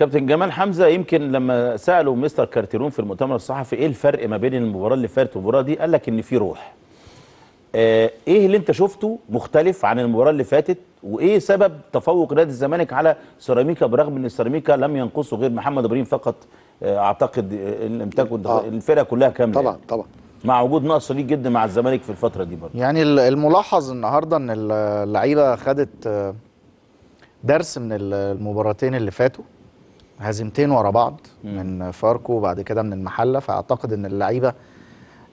كابتن جمال حمزه يمكن لما سالوا مستر كارتيرون في المؤتمر الصحفي ايه الفرق ما بين المباراه اللي فاتت والمباراه دي قال لك ان في روح آه ايه اللي انت شفته مختلف عن المباراه اللي فاتت وايه سبب تفوق نادي الزمالك على سيراميكا برغم ان سيراميكا لم ينقصه غير محمد ابراهيم فقط آه اعتقد الامتاج آه. الفرقه كلها كامله يعني. طبعا يعني. طبعا مع وجود نقص شديد جدا مع الزمالك في الفتره دي برضه يعني الملاحظ النهارده ان اللعيبه خدت آه، درس من المباراتين اللي فاتوا هزيمتين ورا بعض من فاركو وبعد كده من المحله فاعتقد ان اللعيبه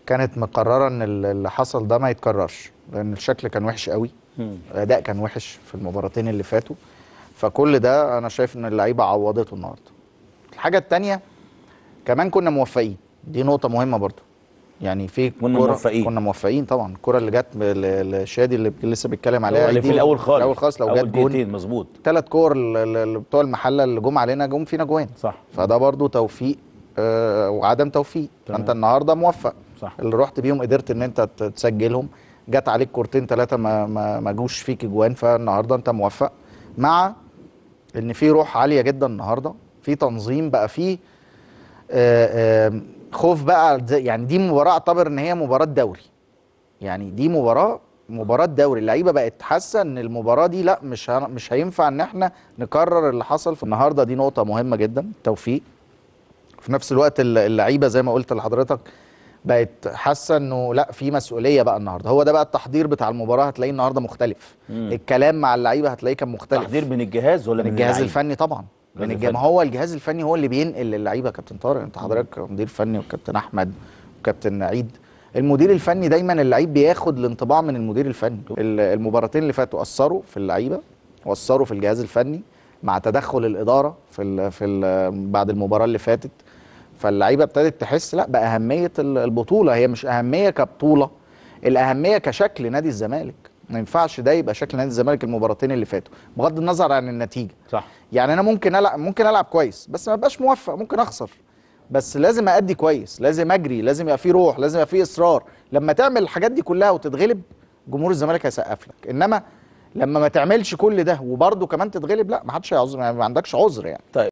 كانت مقرره ان اللي حصل ده ما يتكررش لان الشكل كان وحش قوي الاداء كان وحش في المباراتين اللي فاتوا فكل ده انا شايف ان اللعيبه عوضته النهارده الحاجه الثانيه كمان كنا موفقين دي نقطه مهمه برضو يعني في كنا موفقين كنا موفقين طبعا الكره اللي جت لشادي اللي لسه بيتكلم عليها اللي في الاول خالص الاول خالص لو جت جون مظبوط ثلاث كور بتوع المحله اللي جم علينا جم فينا جوان صح فده برضو توفيق آه، وعدم توفيق فانت النهارده موفق صح اللي رحت بيهم قدرت ان انت تسجلهم جت عليك كورتين ثلاثه ما ما, ما جوش فيك جوان فالنهارده انت موفق مع ان في روح عاليه جدا النهارده في تنظيم بقى فيه آه، آه، خوف بقى يعني دي مباراه اعتبر ان هي مباراه دوري يعني دي مباراه مباراه دوري اللعيبه بقت حاسه ان المباراه دي لا مش مش هينفع ان احنا نكرر اللي حصل في النهارده دي نقطه مهمه جدا توفيق في نفس الوقت اللعيبه زي ما قلت لحضرتك بقت حاسه انه لا في مسؤوليه بقى النهارده هو ده بقى التحضير بتاع المباراه هتلاقيه النهارده مختلف مم. الكلام مع اللعيبه هتلاقيه كان مختلف تحضير من الجهاز ولا من, الجهاز اللعيبة. الفني طبعا من الفني هو الجهاز الفني هو اللي بينقل اللعيبه كابتن طارق انت حضرتك مدير فني وكابتن احمد وكابتن عيد المدير الفني دايما اللعيب بياخد الانطباع من المدير الفني المباراتين اللي فاتوا اثروا في اللعيبه واثروا في الجهاز الفني مع تدخل الاداره في الـ في الـ بعد المباراه اللي فاتت فاللعيبه ابتدت تحس لا باهميه البطوله هي مش اهميه كبطوله الاهميه كشكل نادي الزمالك ما ينفعش ده يبقى شكل نادي الزمالك المباراتين اللي فاتوا بغض النظر عن النتيجه صح يعني انا ممكن العب ممكن العب كويس بس ما ابقاش موفق ممكن اخسر بس لازم ادي كويس لازم اجري لازم يبقى في روح لازم يبقى في اصرار لما تعمل الحاجات دي كلها وتتغلب جمهور الزمالك هيسقف لك انما لما ما تعملش كل ده وبرده كمان تتغلب لا ما حدش هيعذر يعني ما عندكش عذر يعني طيب